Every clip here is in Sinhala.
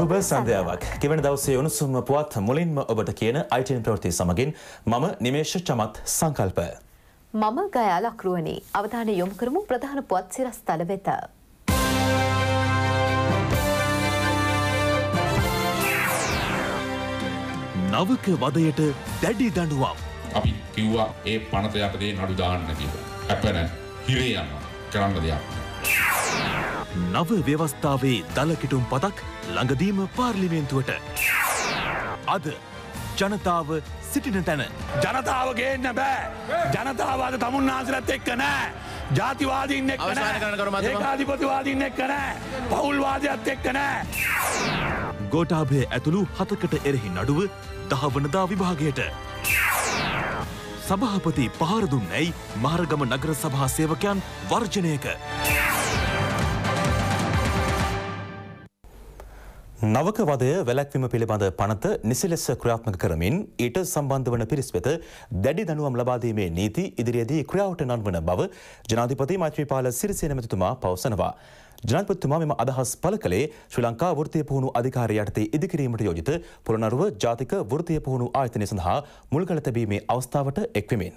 සුබ සන්ධයාවක් ගෙවන දවසේ උණුසුම පුවත් මුලින්ම ඔබට කියන අයිටන් ප්‍රවෘති සමගින් මම නිමේශ චමත් සංකල්ප. මම ගයා ලක්රුවනි අවධානය යොමු කරමු ප්‍රධාන පුවත් සිරස් තල වෙත. නවක වදයට දැඩි දඩුවම්. අපි කිව්වා ඒ පනත යටදේ නඩු දාන්න කියලා. ඇපන හිරේ යන්න කරන්න දෙයක්. නව ව්‍යවස්ථාවේ දලකිටුම් පතක් ළඟදීම පාර්ලිමේන්තුවට. අද ජනතාව සිටින තැන. ජනතාව ගේන්න බෑ ජනතාවද තමුන්නාසිරත් එක්ක නෑ. ජාතිවාදීන් එක් ඒකාධිපතිවාදීන් එක්ක නෑ පවුල්වාදයක්ත් එක්ක නෑ. ගෝටාභය ඇතුළු හතකට එරෙහි නඩුව දහවනදා විභාගයට. සභහපති පහරදුන් ඇයි මහරගම නගර සභා සේවකයන් වර්ජනයක. නවක වදය වැලැක්වීම පිළිබඳ පනත නිසි ලෙස ක්‍රියාත්මක කරමින් ඊට සම්බන්ධ වන පිරිස් වෙත දැඩි දනුවම් ලබාදීමේ නීති ඉදිරියේදී ක්‍රියාවට නන්වන බව ජනාධිපති මෛත්‍රීපාල සිරිසේන මැතිතුමා පවසනවා. ජනාධිපතිතුමා මෙම අදහස් පළ කළේ ශ්‍රී ලංකා වෘත්තීය පුහුණු අධිකාරිය යටතේ ඉදිකිරීමට යෝජිත පොළොනරුව ජාතික වෘත්තීය පුහුණු ආයතනය සඳහා මුල්කල තැබීමේ අවස්ථාවට එක්වෙමින්.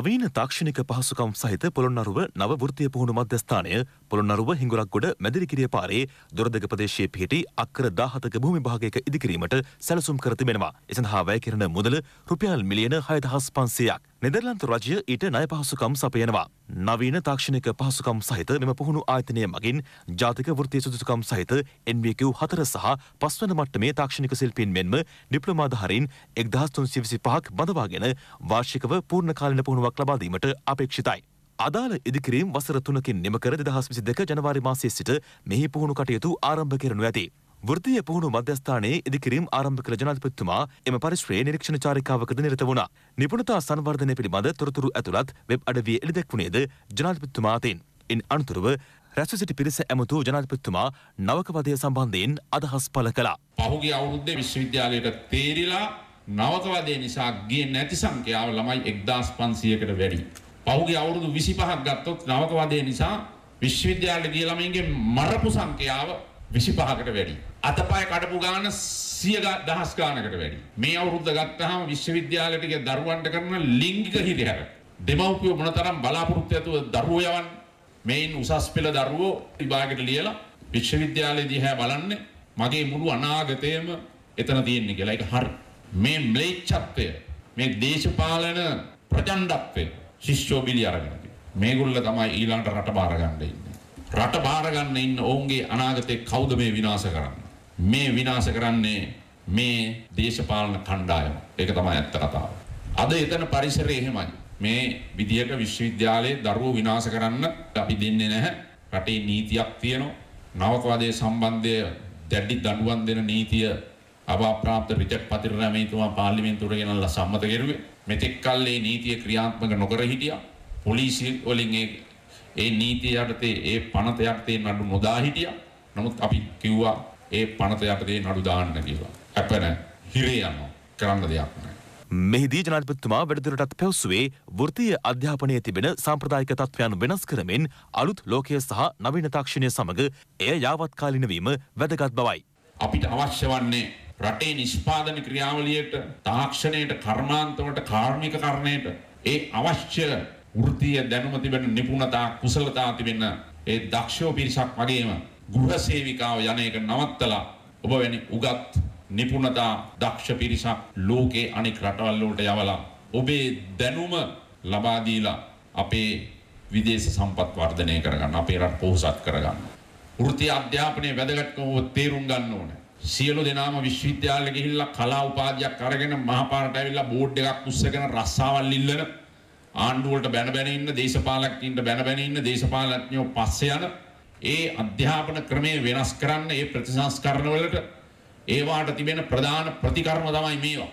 නවීන තාක්ෂණික පහසුකම් සහිත පොළොන්නරුව නව වෘත්තීය පුහුණු මධ්‍යස්ථානය පොළොන්නරුව හිඟුරක්ගොඩ මැදිරිකිරිය පාරේ දොරදග ප්‍රදේශයේ පිහිටි අක්කර 17ක භූමි භාගයක ඉදිකිරීමට සැලසුම් කර තිබෙනවා. ඒ සඳහා වැය කෙරෙන මුදල රුපියල් මිලියන 6500ක්. නෙදර්ලන්ත රජය ඊට ණය පහසුකම් සපයනවා. නවීන තාක්ෂණික පහසුකම් සහිත මෙම පුහුණු ආයතනය මගින් ජාතික වෘත්තීය සුදුසුකම් සහිත NBQ 4 සහ 5 වන මට්ටමේ තාක්ෂණික ශිල්පීන් මෙන්ම ඩිප්ලෝමාධාරීන් 1325ක් බඳවාගෙන වාර්ෂිකව පූර්ණ කාලීන පුහුණුවක් ලබා දීමට අපේක්ෂිතයි. අදාළ ඉදිකිරීම් වසර තුනකින් නිම කර දෙදහස් විසි දෙක ජනවාරි මාසයේ සිට මෙහි පුහුණු කටයුතු ආරම්භ කරනු ඇති. වෘතිය පුහුණු මධ්‍යස්ථානයේ ඉදිකිරීම් ආරම්භ කළ ජනාධිපතිතුමා එම පරිශ්‍රයේ නිරීක්ෂණ චාරිකාවකද නිරත වුණා. නිපුණතා සංවර්ධනය පිළිබඳ තොරතුරු ඇතුළත් වෙබ් අඩවිය එළිදැක්වුණේද ජනාධිපතිතුමා අතින්. ඉන් අනතුරුව රැස්ව සිටි පිරිස ඇමතු ජනාධිපතිතුමා නවකවදය සම්බන්ධයෙන් අදහස් පළ කළා. පහුගේ අවුරුද්දේ විශ්වවිද්‍යාලයට තේරිලා නවකවදේ නිසා ගියේ නැති සංඛ්‍යාව ළමයි 1500කට වැඩි. පහුගිය අවුරුදු 25ක් ගත්තොත් නවක වදේ නිසා විශ්වවිද්‍යාලේ ගිය ළමයින්ගේ මරපු සංඛ්‍යාව 25කට වැඩි. අතපය කඩපු ගාන 100 දහස් ගානකට වැඩි. මේ අවුරුද්ද ගත්තාම විශ්වවිද්‍යාලයට ගිය දරුවන්ට කරන ලිංගික හිරිහැර. දෙමව්පියෝ මොනතරම් බලාපොරොත්තු ඇතුව දරුවෝ යවන්න. මේන් උසස් පෙළ දරුවෝ විභාගෙට ලියලා විශ්වවිද්‍යාලයේ දිහා බලන්නේ මගේ මුළු අනාගතයම එතන තියෙන්නේ කියලා. ඒක හරි. මේ ම්ලේච්ඡත්වය, මේ දේශපාලන ප්‍රචණ්ඩත්වය ශිෂ්‍යෝ බිලි අරගෙන මේගොල්ල තමයි ඊළඟට රට බාර ගන්න ඉන්නේ. රට බාර ගන්න ඉන්න ඔවුන්ගේ අනාගතේ කවුද මේ විනාශ කරන්නේ? මේ විනාශ කරන්නේ මේ දේශපාලන කණ්ඩායම. ඒක තමයි ඇත්ත කතාව. අද එතන පරිසරය එහෙමයි. මේ විදියට විශ්වවිද්‍යාලයේ දරුවෝ විනාශ කරන්න අපි දෙන්නේ නැහැ. රටේ නීතියක් තියෙනවා. නවකවාදයේ සම්බන්ධය දැඩි දඬුවම් දෙන නීතිය අවාප්‍රාප්ත රිචඩ් පතිරණ මේතුමා පාර්ලිමේන්තුවට ගෙනල්ලා සම්මත කෙරුවේ. මෙතෙක් කල්ලේ නීතිය ක්‍රියාත්මක නොකර හිටියා. පොලිසිය වලින් ඒ ඒ නීතිය යටතේ ඒ පනත යටතේ නඩු නොදා හිටියා. නමුත් අපි කිව්වා ඒ පනත යටතේ නඩු දාන්න කියලා. අපන හිරේ යනවා. කරන්න දෙයක් නැහැ. මෙහිදී ජනාධිපතිතුමා වැඩිදුරටත් පැවසුවේ වෘත්තීය අධ්‍යාපනයේ තිබෙන සාම්ප්‍රදායික තත්ත්වයන් වෙනස් කරමින් අලුත් ලෝකය සහ නවීන තාක්ෂණය සමග එය යාවත්කාලින වීම වැදගත් බවයි. අපිට අවශ්‍ය වන්නේ රටේ නිෂ්පාදන ක්‍රියාවලියට තාක්ෂණයට කර්මාන්තවට කාර්මික කරණයට ඒ අවශ්‍ය වෘත්තීය දැනුම තිබෙන නිපුණතා කුසලතා තිබෙන ඒ දක්ෂෝ පිරිසක් වගේම ගෘහ සේවිකාව යන එක නවත්තලා ඔබ වැනි උගත් නිපුණතා දක්ෂ පිරිසක් ලෝකේ අනෙක් රටවල් වලට යවලා ඔබේ දැනුම ලබා දීලා අපේ විදේශ සම්පත් වර්ධනය කරගන්න අපේ රට පොහොසත් කරගන්න. වෘත්තීය අධ්‍යාපනයේ වැදගත්කම තේරුම් ගන්න ඕනේ. සියලු දෙනාම විශ්වවිද්‍යාලෙ ගිහිල්ලා කලා උපාධියක් අරගෙන මහපාරට ඇවිල්ලා බෝඩ් එකක් උස්සගෙන රස්සාවල් ඉල්ලන ආණ්ඩුවලට බැන බැන ඉන්න දේශපාලකයින්ට බැන බැන ඉන්න දේශපාලඥයෝ පස්සේ යන ඒ අධ්‍යාපන ක්‍රමය වෙනස් කරන්න ඒ ප්‍රතිසංස්කරණවලට ඒවාට තිබෙන ප්‍රධාන ප්‍රතිකර්ම තමයි මේවා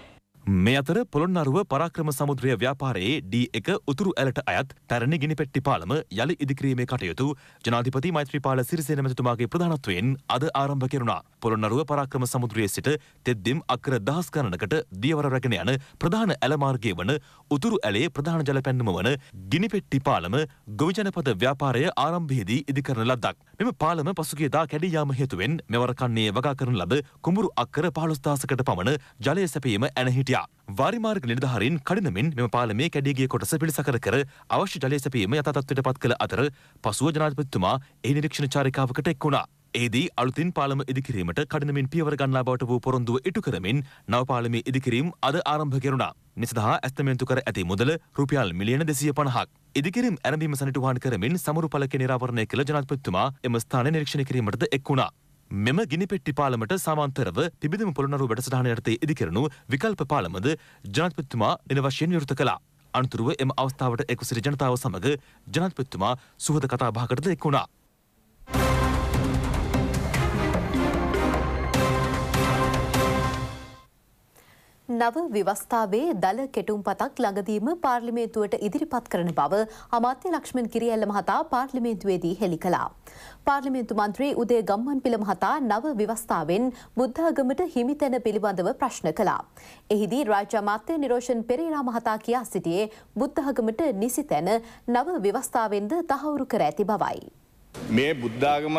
මේ අතර පොළොන්නරුව පරාක්‍රම සමුද්‍රය ව්‍යාපාරයේ D1 උතුරු ඇලට අයත් පැරණි ගිනිපෙට්ටි පාලම යළි ඉදිකිරීමේ කටයුතු ජනාධිපති මෛත්‍රීපාල සිරිසේන මැතිතුමාගේ ප්‍රධානත්වයෙන් අද ආරම්භ කෙරුණා. පොළොන්නරුව පරාක්‍රම සමුද්‍රයේ සිට තෙද්දිම් අක්කර දහස් ගණනකට දියවර රැගෙන යන ප්‍රධාන ඇල මාර්ගය වන උතුරු ඇලේ ප්‍රධාන ජල පැන්නුම වන ගිනිපෙට්ටි පාලම ගොවිජනපද ව්‍යාපාරය ආරම්භයේදී ඉදිකරන ලද්දක්. මෙම පාලම පසුගියදා කැඩී යාම හේතුවෙන් මෙවර කන්නේ වගා කරන ලද කුඹුරු අක්කර 15000කට පමණ ජලය සැපීම ඇනහිටියා. සිටියා. වාරිමාර්ග නිලධාරීන් කඩිනමින් මෙම පාලමේ කැඩීගිය කොටස පිළිසකර කර අවශ්‍ය ජලය සැපීම යථාතත්වයට පත් කළ අතර පසුව ජනාධිපතිතුමා ඒ නිරීක්ෂණ චාරිකාවකට එක් වුණා. එහිදී අලුතින් පාලම ඉදිකිරීමට කඩිනමින් පියවර ගන්නා බවට වූ පොරොන්දුව ඉටු කරමින් නව පාලමේ ඉදිකිරීම අද ආරම්භ කෙරුණා. නිසඳහා ඇස්තමේන්තු කර ඇති මුදල රුපියල් මිලියන දෙසිය පණහක්. ඉදිකිරීම් ඇරඹීම සනිටුහන් කරමින් සමරු පලක නිරාවරණය කළ ජනාධිපතිතුමා එම ස්ථානය නිරීක්ෂණය කිරීමටද එක් වුණා. මෙම ගිනිපෙට්ටි පාලමට සමාන්තරව පිබිදම පොළොනරු වැඩසටහන යටතේ ඉදිකරනු විකල්ප පාලමද ජනතපතිතුමා එන වශයෙන් විවෘත කළා. අනතුරුව එම අවස්ථාවට එක්වසිරි ජනතාව සමඟ ජනතපතිතුමා සුහද කතා භාකටද එක් වුණා. නව විවස්ථාවේ දළ කෙටුම් පතක් ළඟදීම පාර්ලිමේන්තුවට ඉදිරිපත් කරන බව අමාත්‍ය ලක්ෂ්මන් කිරියල්ල මහතා පාර්ලිමේන්තුවේදී හෙළි කළා. පාර්ලිමේන්තු මන්ත්‍රී උදේ ගම්මන් පිළ මහතා නව විවස්ථාවෙන් බුද්ධාගමට හිමිතැන පිළිබඳව ප්‍රශ්න කළා. එහිදී රාජ්‍ය අමාත්‍ය නිරෝෂන් පෙරේරා මහතා කියා සිටියේ බුද්ධාගමට නිසි තැන නව විවස්ථාවෙන්ද තහවුරු කර ඇති බවයි. මේ බුද්ධාගම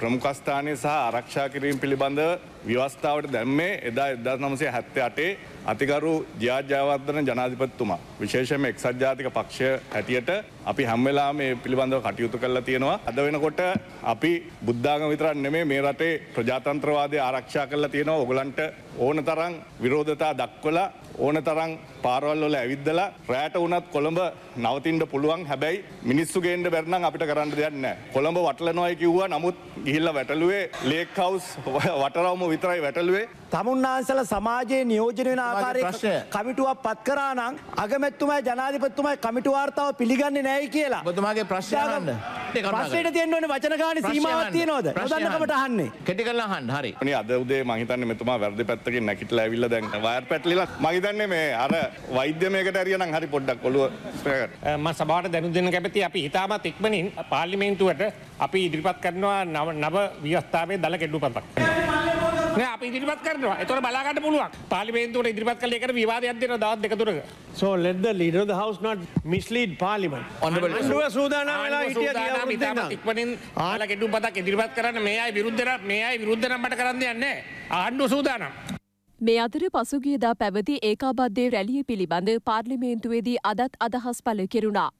ප්‍රමුඛස්ථානය සහ ආරක්ෂා කිරීම පිළිබඳව ව්‍යවස්ථාවට දැම්මේ එදා එදා නමසේ හැත්ත අටේ අතිකරු ජ්‍යාජාවර්ධන ජනාධිපත්තුමා. විශේෂම එක්සත් ජාතික පක්ෂය හැටියට අපි හැම්වෙලා මේ පිළිබඳව කටයුතු කරලා තියෙනවා. අද වෙනකොට අපි බුද්ධාගම විතරක් නෙමේ මේ රටේ ප්‍රජාතන්ත්‍රවාදය ආරක්ෂා කරලා තියෙනවා ඔගලන්ට ඕන තරම් විරෝධතා දක්වලා ඕන තරම් පාරවල්ලොල ඇවිද්දලා රෑට වනත් කොළඹ නවතින්ට පුළුවන් හැබැයි මිනිස්සු ගේන්ට බැරනම් අපිට කරන්න දෙන්න කොළඹ වටලනොයි කිව්වා නමුත් ගිහිල්ල වැටලුවේ ලේක් හවස් වටරවම විතරයි වැටලුවේ. තමුන්නාන්සල සමාජයේ නියෝජන වෙන ආකාරය කමිටුවක් පත් කරා නම් අගමැත්තුමයි ජනාධිපතිතුමයි කමිටු වාර්තාව පිළිගන්නේ නැයි කියලා. ඔබතුමාගේ ප්‍රශ්න අහන්න. ප්‍රශ්නෙට තියෙන්න ඕනේ වචන ගානේ සීමාවක් තියනවද? නොදන්නකමට අහන්නේ. කෙටි කරලා අහන්න. හරි. මේ අද උදේ මං හිතන්නේ මෙතුමා වැරදි පැත්තකින් නැගිටලා ඇවිල්ලා දැන් වයර් පැටලිලා මං හිතන්නේ මේ අර වෛද්‍යමයකට ඇරියනම් හරි පොඩ්ඩක් ඔළුව ස්ප්‍රේ කරන්න. මම සභාවට දැනුම් දෙන්න කැමති අපි ඉතාමත් ඉක්මනින් පාර්ලිමේන්තුවට අපි ඉදිරිපත් කරනවා නව ව්‍යවස්ථාවේ දළ කෙඩු පතක්. අප ඉදිරිපත් කරනවා එතොට බලාගට පුළුවක් පාලිමේන්තුවට ඉදිරිපත් කල එකට විවාදයන්තන දත් දෙකතුරක සෝ ලෙද ලීඩ ද හවස්නට මිස්ලීඩ් පාලිමන් ඔ සූදාන ඉක්මනින් ආල ගෙටු පතක් ඉදිරිපත් කරන්න මේයි විරුද්ධර මේයි විරුද්ධනම්මට කරන්න යන්න ආණ්ඩු සූදානම්. මේ අතර පසුගියදා පැවති ඒකාබද්ධය රැලිය පිළිබඳ පාර්ලිමේන්තුවේදී අදත් අදහස් පල කෙරුණා.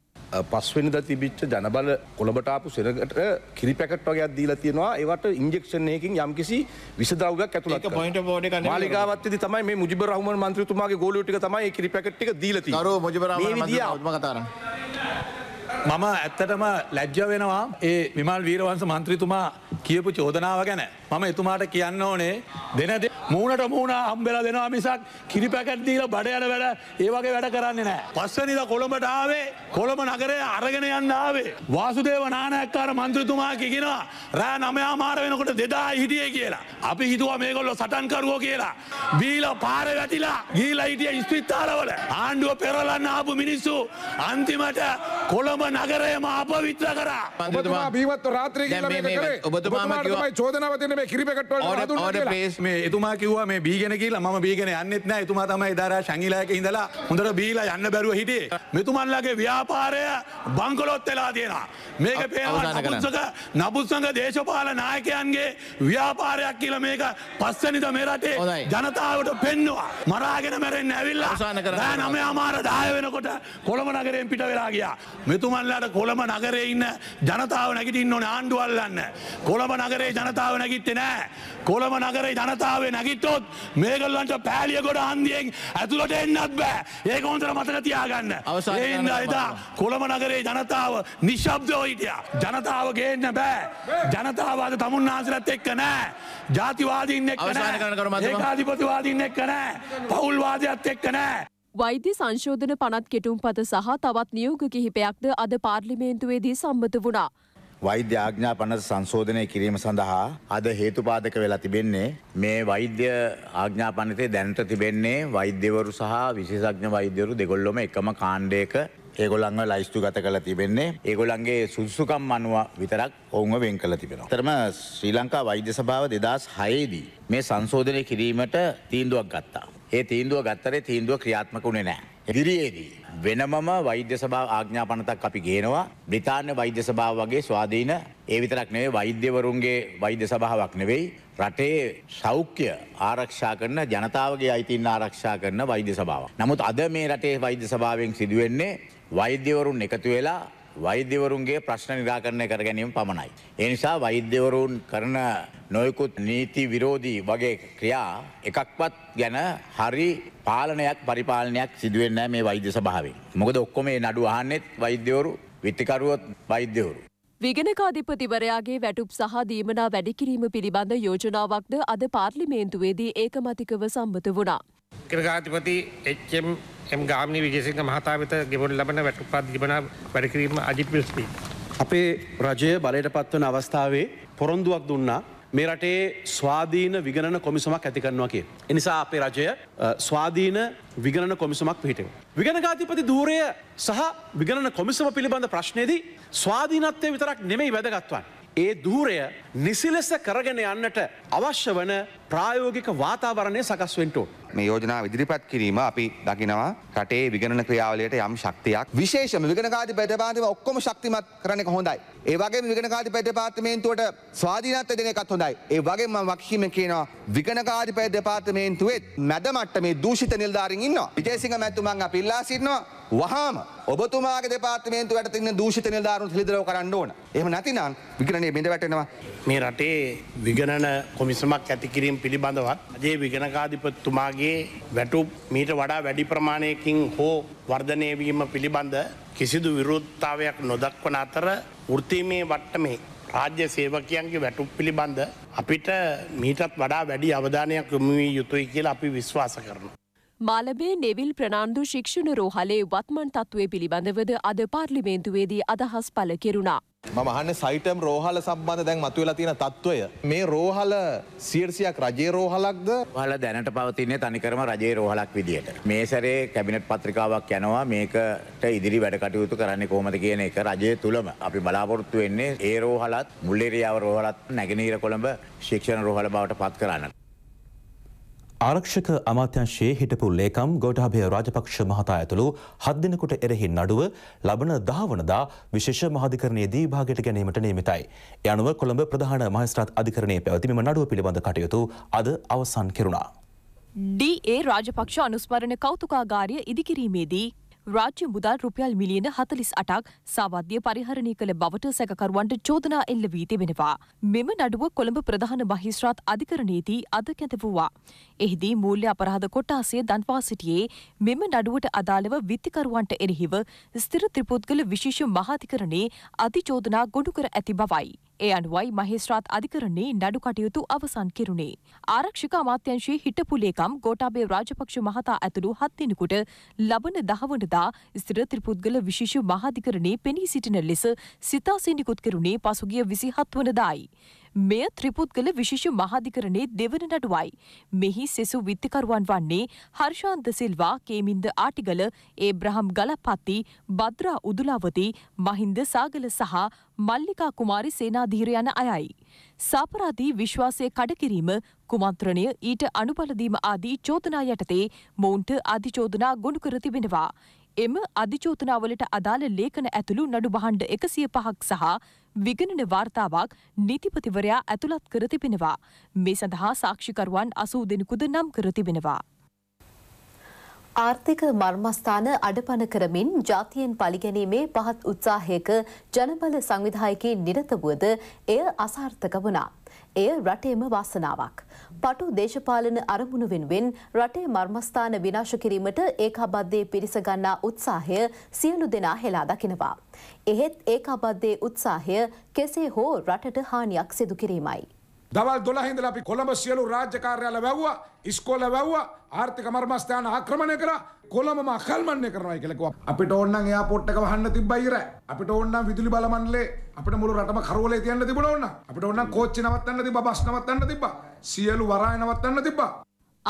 පස්වෙනිද තිබිච්ච ජනබල කොළඹටාපු සෙනකට කිරි පැකට් වගේ අදීලා තියෙනවා ඒවට ඉන්ජෙක්ෂණයකින් යම්කිසි විසදවගක් ඇතුළට පොට බෝඩ මාලිකාවත් තමයි මේ මුජිබ රහම මන්ත්‍රතුමාගේ ගෝලටි තමයි කිරි පැකට්ටික දීලති ර මුජබ කතාර. මම ඇත්තටම ලැජ්ජ වෙනවා ඒ විමල් වීරවන්ස මන්ත්‍රතුමා කියපු චෝදනාව ගැන මම එතුමාට කියන්න ඕනේ දෙනද මූුණට මූුණ අම්බෙල දෙනවා මිසක් කිරිපැකැත්දීල බඩ යන වැඩ ඒවගේ වැඩ කරන්නේ නෑ. පස්සනිද කොළඹට ආවේ කොළඹ නගරය අරගෙන යන්න ආවේ. වාසුදේව නානයක්කාර මන්ත්‍රතුමා කිගෙනවා රෑ නමයා මාර වෙනකොට දෙදා හිටිය කියලා. අපි හිතුවා මේගොල්ලො සටන්කරුවෝ කියලා. බීල පාර වැටිලා ගීල හිටිය ඉස්පිත්තාලවල ආණ්ඩුව පෙරලන්න ආපු මිනිස්සු අන්තිමට කොළඹ නගරය මාපවිත්‍ර කරා. ඔබතුමා බීවත්ව රාත්‍රී ඔබතුමා චෝදනාවතින අපිට මේ කිරිපෙකට වලට හඳුන්වන්න කියලා. ඔය පේස් මේ එතුමා කිව්වා මේ බීගෙන කියලා මම බීගෙන යන්නෙත් නෑ. එතුමා තමයි ඉදාරා ශංගිලායක ඉඳලා හොඳට බීලා යන්න බැරුව හිටියේ. මෙතුමන්ලාගේ ව්‍යාපාරය බංකොලොත් වෙලා තියෙනවා. මේක පේනවා නපුස්සක නපුස්සක දේශපාලන නායකයන්ගේ ව්‍යාපාරයක් කියලා මේක පස්වෙනිද මේ රටේ ජනතාවට පෙන්නවා. මරාගෙන මැරෙන්න ඇවිල්ලා. රෑ නමය අමාර 10 වෙනකොට කොළඹ නගරයෙන් පිට වෙලා ගියා. මෙතුමන්ලාට කොළඹ නගරේ ඉන්න ජනතාව නැගිටින්න ඕනේ ආණ්ඩුව අල්ලන්න. කොළඹ නගරේ ජනතාව නැගිට නැගිත්තේ නෑ. කොළඹ නගරේ ජනතාවේ නැගිට්ටොත් මේගොල්ලන්ට පෑලිය ගොඩ හන්දියෙන් ඇතුළට එන්නත් බෑ. ඒක හොඳට මතක තියාගන්න. ඒ හින්දා එදා කොළඹ නගරේ ජනතාව නිශ්ශබ්දව හිටියා. ජනතාව ගේන්න බෑ. ජනතාව අද තමුන්නාසලත් එක්ක නෑ. ජාතිවාදීන් එක්ක නෑ. ඒකාධිපතිවාදීන් එක්ක නෑ. පවුල්වාදයත් එක්ක නෑ. වෛද්‍ය සංශෝධන පනත් කෙටුම් පත සහ තවත් නියෝග කිහිපයක්ද අද පාර්ලිමේන්තුවේදී සම්මත වුණා. වෛද්‍ය ආඥා පනත සංශෝධනය කිරීම සඳහා අද හේතුපාදක වෙලා තිබෙන්නේ මේ වෛද්‍ය ආඥා පනතේ දැනට තිබෙන්නේ වෛද්‍යවරු සහ විශේෂඥ වෛද්‍යවරු දෙගොල්ලොම එකම කාණ්ඩයක ඒගොලංග ලයිස්තු ගත කළ තිබෙන්නේ ඒගොලන්ගේ සුදුසුකම් අනුව විතරක් ඔවුන්ව වෙන් කළ තිබෙනවා. තරම ශ්‍රී ලංකා වෛද්‍ය සභාව දෙදස් හයේදී මේ සංශෝධනය කිරීමට තීන්දුවක් ගත්තා. ඒ තීන්දුව ගත්තරේ තීන්දුව ක්‍රියාත්මක වුණේ නෑ. ඉදිරියේදී වෙනමම වෛද්‍ය සභාව ආඥාපනතක් අපි ගේනවා බ්‍රිතාන්‍ය වෛද්‍ය සභාව වගේ ස්වාධීන ඒ විතරක් නෙවෙයි වෛද්‍යවරුන්ගේ වෛද්‍ය සභාවක් නෙවෙයි රටේ සෞඛ්‍ය ආරක්ෂා කරන ජනතාවගේ අයිතින් ආරක්ෂා කරන වෛද්‍ය සභාවක්. නමුත් අද මේ රටේ වෛද්‍ය සභාවෙන් සිදුවෙන්නේ වෛද්‍යවරුන් එකතු වෙලා වෛද්‍යවරුන්ගේ ප්‍රශ්න නිරාකරණය කර ගැනීම පමණයි. ඒ නිසා වෛද්‍යවරුන් කරන නොයකුත් නීති විරෝධී වගේ ක්‍රියා එකක්වත් ගැන හරි පාලනයක් පරිපාලනයක් සිදුවෙන්නෑ මේ වෛද්‍ය සභාවේ. මොකද ඔක්කොම මේ නඩු අහන්නෙත් වෛද්‍යවරු විත්තිකරුවොත් වෛද්‍යවරු. විගෙනකාධිපතිවරයාගේ වැටුප් සහ දීමනා වැඩිකිරීම පිළිබඳ යෝජනාවක්ද අද පාර්ලිමේන්තුවේදී ඒකමතිකව සම්බත වුණා. ක්‍රගාධිපති එච්චම් එම් ගාමි විජේසිංහ මහතා වෙත ගෙවන ලබන වැටුපත් ගිබන වැඩකිරීම අජිපිල්ස්පී. අපේ රජය බලයට පත්වන අවස්ථාවේ පොරොන්දුවක් දුන්නා මේ රටේ ස්වාධීන විගණන කොමිසමක් ඇතිකරනවා කිය. එනිසා අපේ රජය ස්වාධීන විගණන කොමිසමක් පිහිටව. විගණකාතිපති දූරය සහ විගණන කොමිසම පිළිබඳ ප්‍රශ්නයේදී ස්වාධීනත්වය විතරක් නෙමෙයි වැදගත්වන්. ඒ ධූරය නිසිලෙස කරගෙන යන්නට අවශ්‍ය වන ප්‍රායෝගික වාතාවරණය සකස්වෙන්ටෝ. මේ යෝජනා විදිරිපත් කිරීම අපි දකිනවා රටේ විගණන ක්‍රියාවලයට යම් ශක්තියක් විශේෂම විගණකාති පැටපාතිම ඔක්කොම ශක්තිමත් කරනෙක හොඳයි. ඒ වගේ විගණකාති පැටපාර්තමේන්තුවට ස්වාධීනත්ව දෙන එකත් හොඳයි. ඒ වගේම වක්ෂීම කියනවා විගණකාති පැ දෙපාර්තමේන්තුවෙත් මැදමට්ට මේ දූෂිත නිල්ධාරින් ඉන්නවා. විජේසිංහ මැතුමන් අප ඉල්ලා සිටනවා වහාම ඔබතුමාගේ දෙපාර්තමේන්තු වැට තින්න දූෂිත නිලධාරුන් හෙළිදරව් කරන්න ඕන. එහෙම නැතිනම් විගණනේ බිඳ වැටෙනවා. මේ රටේ විගණන කොමිසමක් ඇති කිරීම පිළිබඳවත් අජේ විගණකාධිපතිතුමාගේ වැටුප් මීට වඩා වැඩි ප්‍රමාණයකින් හෝ වර්ධනය වීම පිළිබඳ කිසිදු විරෝධතාවයක් නොදක්වන අතර වෘත්තීමේ වට්ටමේ රාජ්‍ය සේවකයන්ගේ වැටුප් පිළිබඳ අපිට මීටත් වඩා වැඩි අවධානයක් යොමු වී යුතුයි කියලා අපි විශ්වාස කරනවා. මාලබේ නෙවිල් ප්‍රනාන්දු ශික්ෂණ රෝහලේ වත්මන් තත්ත්වය පිළිබඳවද අද පාර්ලිමේන්තුවේදී අදහස් පළ කෙරුණා. මම අහන්න සයිටම් රෝහල සම්බන්ධ දැන් මතුවෙලා තියෙන තත්ත්වය මේ රෝහල සියර්සියක් රජයේ රෝහලක්ද හල දැනට පවතින්නේ තනිකරම රජයේ රෝහලක් විදිහට මේ සැරේ කැබිනට් පත්‍රිකාවක් යනවා මේකට ඉදිරි වැඩ කටයුතු කරන්නේ කොහොමද කියන එක රජය තුලම අපි බලාපොරොත්තු වෙන්නේ ඒ රෝහලත් මුල්ලේරියාව රෝහලත් නැගෙනීර කොළඹ ශික්ෂණ රෝහල බවට පත් කරන්න ආරක්ෂක අමාත්‍යංශයේ හිටපු ලේකම් ගෝඨාභය රාජපක්ෂ මහතා ඇතුළු හත් දිනකට එරෙහි නඩුව ලබන දහවනදා විශේෂ මහාධිකරණයේදී භාගයට ගැනීමට නියමිතයි. ඒ අනුව කොළඹ ප්‍රධාන මහේස්ත්‍රාත් අධිකරණයේ පැවති මෙම නඩුව පිළිබඳ කටයුතු අද අවසන් කෙරුණා. ඩී.ඒ. රාජපක්ෂ අනුස්මරණ කෞතුකාගාරය ඉදිකිරීමේදී රාජ්‍ය මුදල් රුපියල් මිලියන 48ක් සාවද්‍ය පරිහරණය කළ බවට සැකකරුවන්ට චෝදනා එල්ල වී තිබෙනවා. මෙම නඩුව කොළඹ ප්‍රධාන මහිස්ත්‍රාත් අධිකරණයේදී අද කැඳවුවා. එහිදී මූල්‍ය අපරාධ කොට්ටාසය දන්වා සිටියේ මෙම නඩුවට අදාළව විත්තිකරුවන්ට එරෙහිව ස්ථිර ත්‍රිපුද්ගල විශේෂ මහාධිකරණයේ අධිචෝදනා ගොඩු කර ඇති බවයි. ඒ අනුවයි මහේස්ත්‍රාත් අධිකරණයේ නඩු කටයුතු අවසන් කෙරුණේ. ආරක්ෂක අමාත්‍යංශයේ හිටපු ලේකම් ගෝඨාභය රාජපක්ෂ මහතා ඇතුළු හත් දෙනෙකුට ලබන දහවනදා ස්ථිර ත්‍රිපුද්ගල විශේෂ මහාධිකරණයේ පෙනී සිටින ලෙස සිතා සින්ඩිකුත් කෙරුණේ පසුගිය 27 වනදායි. මෙය ත්‍රිපුද්ගල විශේෂ මහාධිකරණයේ දෙවන නඩුවයි. මෙහි සෙසු විත්තිකරුවන් වන්නේ හර්ෂාන්ත සිල්වා, කේමින්ද ආටිගල, ඒබ්‍රහම් ගලපති, භද්‍රා උදුලාවති, මහින්ද සාගල සහ මල්ලිකා කුමාරි සේනාධීර යන අයයි. සාපරාදී විශ්වාසය කඩකිරීම කුමන්ත්‍රණය ඊට අනුබලදීම ආදී චෝදනා යටතේ මොවුන්ට අධිචෝදනා ගොුණු කර තිබෙනවා. එම අධිචෝතනාවලට අදාළ ලේඛන ඇතුළු නඩු බහණ්ඩ එකසිය පහක් සහ විගණන වාර්තාවක් නීතිපතිවරයා ඇතුළත් කර තිබෙනවා. මේ සඳහා සාක්ෂිකරුවන් අසූ දෙනෙකුද නම් කර තිබෙනවා. ආර්ථික මර්මස්ථාන අඩපන කරමින් ජාතියෙන් පලිගැනීමේ පහත් උත්සාහයක ජනබල සංවිධායකී නිරත වුවද එය අසාර්ථක වුණා. එය රටේම වාසනාවක්. පටු දේශපාලන අරමුණු වෙනුවෙන් රටේ මර්මස්ථාන විනාශ කිරීමට ඒකාබද්ධයේ පිරිස ගන්නා උත්සාහය සියලු දෙනා හෙලා දකිනවා. එහෙත් ඒකාබද්ධයේ උත්සාහය කෙසේ හෝ රටට හානියක් සිදු කිරීමයි. දවල් දොළහින්දල අපි කොළඹ සියලු රාජ්‍යකාරයාල වැැව්වා ඉස්කොල වැැව්වා ආර්ථික මර්මස්ථාන ආක්‍රමණය කර කොළඹම අකල්මන්නය කරනයි කෙකවා අපිට ඔන්න එයා පොට්ටක හන්න තිබයිර අපිට ඔන්න විදුලි බලමන්ලේ අපට මුළු රටම කරවල තියන්න තිබුණ ඔන්න අපට ඔන්න කෝච්චි නවත්තන්න තිබ බස්නවත්තන්න තිබ සියලු වරායනවත්තන්න තිබා.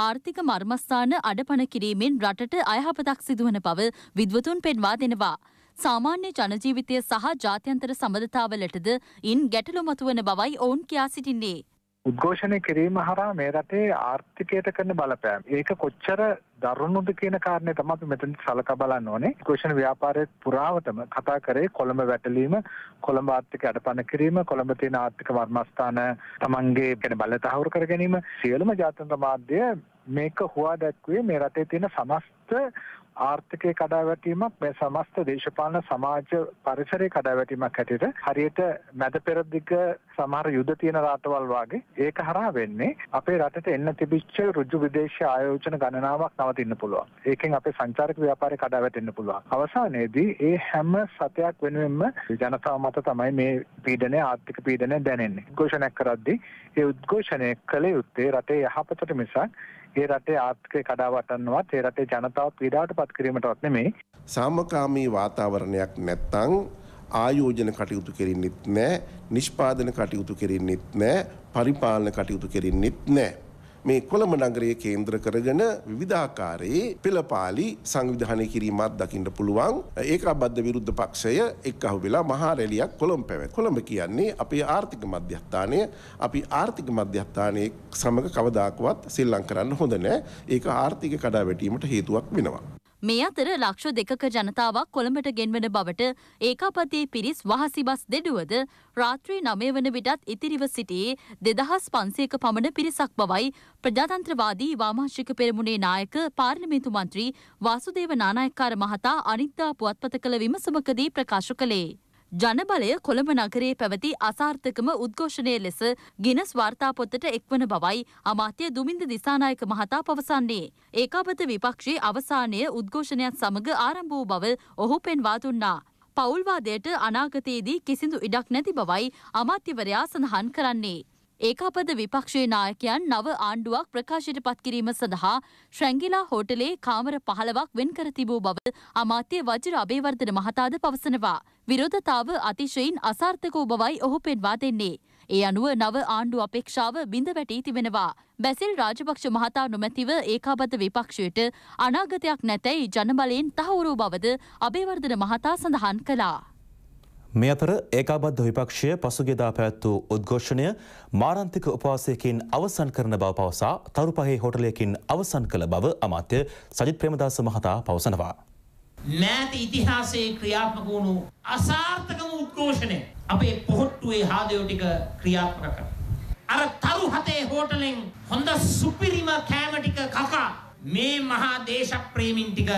ආර්ථික මර්මස්ථාන අඩපන කිරීමෙන් රටට අයහපතක් සිදුවන පව විද්වතුන් පෙන්වා දෙනවා. සාමාන්‍ය ජනජීවිතය සහ ජාත්‍යන්තර සබඳතාවලටද ඉන් ගැටලු මතුවන බවයි ඔවුන් කියා සිටින්නේ. උද්ඝෝෂණය කිරීම හරහා මේ රටේ ආර්ථිකයට කරන බලපෑම. ඒක කොච්චර දරුණුද කියන කාරණේ තමයි අපි මෙතන සලකා බලන්න ඕනේ. උද්ඝෝෂණ ව්‍යාපාරයේ පුරාවටම කතා කරේ කොළඹ වැටලීම, කොළඹ ආර්ථික අඩපණ කිරීම, කොළඹ තියෙන ආර්ථික වර්මස්ථාන තමන්ගේ කියන බල තහවුරු කර ගැනීම සියලුම ජාත්‍යන්තර මාධ්‍ය මේක හුවා දැක්වේ මේ රටේ තියෙන සමස්ත ආර්ථිකය කඩාවැටීමක් මේ සමස්ත දේශපාලන සමාජ පරිසරය කඩාවැටීමක් හැටියට හරියට මැද පෙරදිග සමහර යුද තියෙන රටවල් වගේ ඒක හරහා වෙන්නේ අපේ රටට එන්න තිබිච්ච ඍජු විදේශ ආයෝජන ගණනාවක් නවතින්න පුළුවන්. ඒකෙන් අපේ සංචාරක ව්‍යාපාරය කඩාවැටෙන්න පුළුවන්. අවසානයේදී ඒ හැම සතයක් වෙනුවෙන්ම ජනතාව මත තමයි මේ පීඩනය ආර්ථික පීඩනය දැනෙන්නේ. උද්ඝෝෂණයක් කරද්දී ඒ උද්ඝෝෂණය කළ යුත්තේ රටේ යහපතට මිසක් ඒ රටේ ආර්ථිකය කඩා වටන්නවත් ඒ රටේ ජනතාව පීඩාවට පත් කිරීමටවත් නෙමෙයි. සාමකාමී වාතාවරණයක් නැත්නම් ආයෝජන කටයුතු කෙරෙන්නෙත් නැහැ, නිෂ්පාදන කටයුතු කෙරෙන්නෙත් නැහැ, පරිපාලන කටයුතු කෙරෙන්නෙත් නැහැ. මේ කොළඹ නගරයේ කේන්ද්‍ර කරගෙන විවිධාකාරයේ පෙළපාලි සංවිධානය කිරීමත් දකින්න පුළුවන් ඒක අබද්ධ විරුද්ධ පක්ෂය එක් අහු වෙලා මහා රැලියක් කොළඹ පැවැත් කොළඹ කියන්නේ අපේ ආර්ථික මධ්‍යස්ථානය අපි ආර්ථික මධ්‍යස්ථානයේ සමග කවදාකවත් සෙල්ලම් කරන්න හොඳ නෑ ඒක ආර්ථික කඩාවැටීමට හේතුවක් වෙනවා මේ අතර ලක්ෂ දෙකක ජනතාවක් කොළඹට ගෙන්වන බවට ඒකාපතියේ පිරිස් වහසිබස් දෙඩුවද රාත්‍රී නමය වන විටත් ඉතිරිව සිටියේ දෙදහස් පන්සයක පමණ පිරිසක් බවයි ප්‍රජාතන්ත්‍රවාදී වාමාංශික පෙරමුණේ නායක පාර්ලිමේන්තු මන්ත්‍රී වාසුදේව නානායක්කාර මහතා අනිද්දා පුවත්පත කළ විමසමකදී ප්‍රකාශ කළේ. ජනබලය කොළඹ නගරයේ පැවති අසාර්ථකම උද්ඝෝෂණය ලෙස ගිනස් වාර්තාපොතට එක්වන බවයි අමාත්‍ය දුමින්ද දිසානායක මහතා පවසන්නේ. ඒකාබත විපක්ෂයේ අවසානය උද්ඝෝෂණයත් සමග ආරම්භ වූ බව ඔහු පෙන්වා දුන්නා. පවුල්වාදයට අනාගතයේදී කිසිදු ඉඩක් නැති බවයි අමාත්‍යවරයා සඳහන් කරන්නේ. ඒකාපද විපක්ෂයේ නායකයන් නව ආණ්ඩුවක් ප්‍රකාශයට පත්කිරීම සඳහා ශ්‍රැංගිලා හෝටලේ කාමර පහළවක් වෙන් කර තිබූ බව අමාත්‍ය වජිර අබේවර්ධන මහතාද පවසනවා. විරෝධතාව අතිශයින් අසාර්ථක වූ බවයි ඔහු පෙන්වා දෙන්නේ. ඒ අනුව නව ආණ්ඩු අපේක්ෂාව බිඳ වැටී තිබෙනවා. බැසිල් රාජපක්ෂ මහතා නොමැතිව ඒකාබද්ධ විපක්ෂයට අනාගතයක් නැතැයි ජනබලයෙන් තහවුරු බවද අබේවර්ධන මහතා සඳහන් කළා. මේ අතර ඒකාබද්ධ විපක්ෂය පසුගෙදා පැවැත් වූ උද්ඝෝෂණය මාරන්තික උපවාසයකින් අවසන් කරන බව පවසා තරුපහේ හෝටලයකින් අවසන් කළ බව අමාත්‍ය සජිත් ප්‍රේමදාස මහතා පවසනවා. මෑත ඉතිහාසයේ ක්‍රියාත්මක වුණු අසාර්ථකම උද්ඝෝෂණය අපේ පොහොට්ටුවේ හාදයෝ ටික ක්‍රියාත්මක කර. අර තරු හතේ හෝටලෙන් හොඳ සුපිරිම කෑම ටික කකා මේ මහා දේශප්‍රේමින් ටික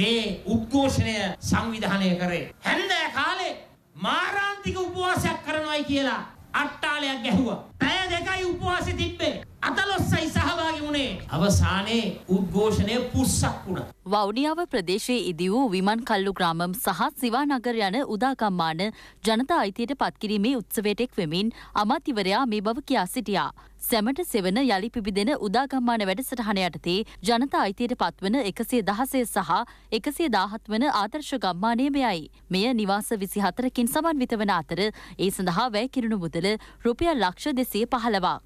මේ උද්ඝෝෂණය සංවිධානය කරේ. හැන්දෑ කාලේ මාරාන්තික උපවාසයක් කරනවායි කියලා අට්ටාලයක් ගැහුවා. පැය දෙකයි උපවාසෙ තිබ්බේ. අතලොස්සයි සහභාගි වුණේ. අවසානයේ උද්ඝෝෂණය පුස්සක් වුණා. වවුනියාව ප්‍රදේශයේ ඉදි වූ විමන් කල්ලු ග්‍රාමම් සහ සිවානගර යන උදාකම්මාන ජනතා අයිතියට පත්කිරීමේ උත්සවයට එක් වෙමින් අමාත්‍යවරයා මේ බව කියා සිටියා. සැමට සෙවන යළි පිබිදෙන උදාගම්මාන වැඩසටහන යටතේ ජනතා අයිතියට පත්වන එකසේ දහසේ සහ එකසේ දාහත් වන ආදර්ශ ගම්මානයමයයි. මෙය නිවාස විසිහතරකින් සමන්විත වන අතර ඒ සඳහා වැෑ කිරුණු මුදල රුපියල් ලක්ෂ දෙසේ පහළවා.